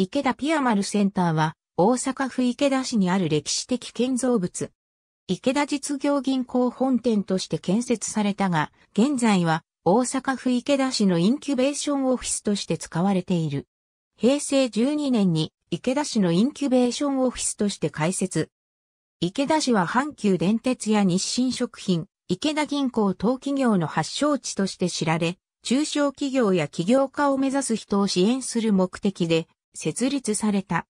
池田ピアマルセンターは、大阪府池田市にある歴史的建造物。池田実業銀行本店として建設されたが、現在は大阪府池田市のインキュベーションオフィスとして使われている。平成12年に池田市のインキュベーションオフィスとして開設。池田市は阪急電鉄や日清食品、池田銀行等企業の発祥地として知られ、中小企業や企業家を目指す人を支援する目的で、設立された。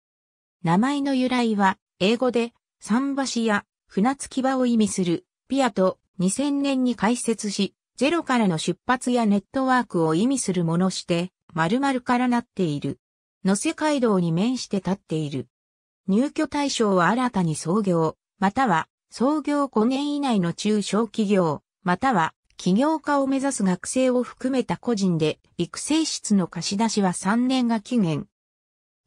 名前の由来は、英語で、桟橋や船着き場を意味する、ピアと2000年に開設し、ゼロからの出発やネットワークを意味するものして、〇〇からなっている。野瀬街道に面して立っている。入居対象は新たに創業、または創業5年以内の中小企業、または企業家を目指す学生を含めた個人で育成室の貸し出しは3年が期限。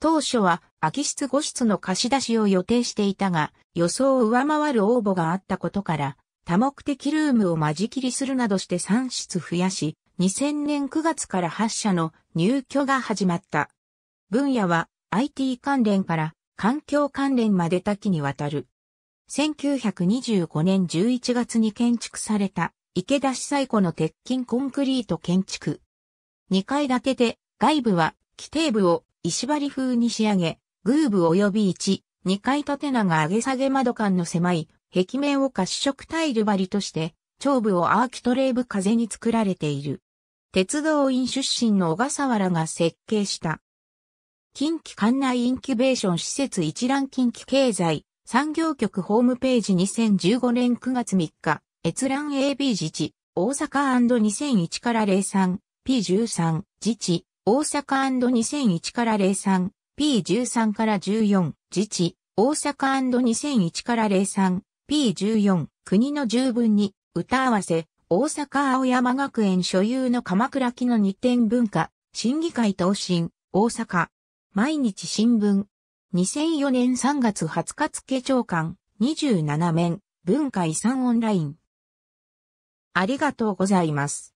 当初は空き室5室の貸し出しを予定していたが、予想を上回る応募があったことから、多目的ルームを間仕切りするなどして3室増やし、2000年9月から8社の入居が始まった。分野は IT 関連から環境関連まで多岐にわたる。1925年11月に建築された池田市最古の鉄筋コンクリート建築。2階建てで外部は規定部を石張り風に仕上げ、グーブ及び1、2階建て長上げ下げ窓間の狭い壁面を褐色タイル張りとして、頂部をアーキトレーブ風に作られている。鉄道院出身の小笠原が設計した。近畿管内インキュベーション施設一覧近畿経済産業局ホームページ2015年9月3日、閲覧 AB 自治、大阪 &2001 から 03P13 自治、大阪 &2001 から03、P13 から14、自治、大阪 &2001 から03、P14、国の十分に、歌合わせ、大阪青山学園所有の鎌倉木の二点文化、審議会答申、大阪。毎日新聞。2004年3月20日付長官、27面、文化遺産オンライン。ありがとうございます。